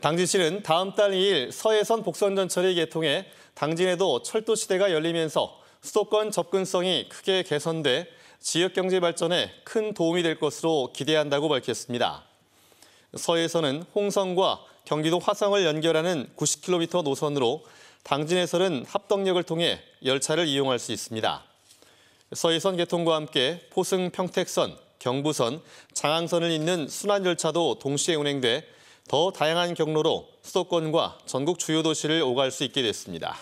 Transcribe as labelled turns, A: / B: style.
A: 당진 씨는 다음 달 2일 서해선 복선전철이 개통해 당진에도 철도 시대가 열리면서 수도권 접근성이 크게 개선돼 지역 경제 발전에 큰 도움이 될 것으로 기대한다고 밝혔습니다. 서해선은 홍성과 경기도 화성을 연결하는 90km 노선으로 당진해설은 합덕역을 통해 열차를 이용할 수 있습니다. 서해선 개통과 함께 포승 평택선, 경부선, 장항선을 잇는 순환열차도 동시에 운행돼 더 다양한 경로로 수도권과 전국 주요 도시를 오갈 수 있게 됐습니다.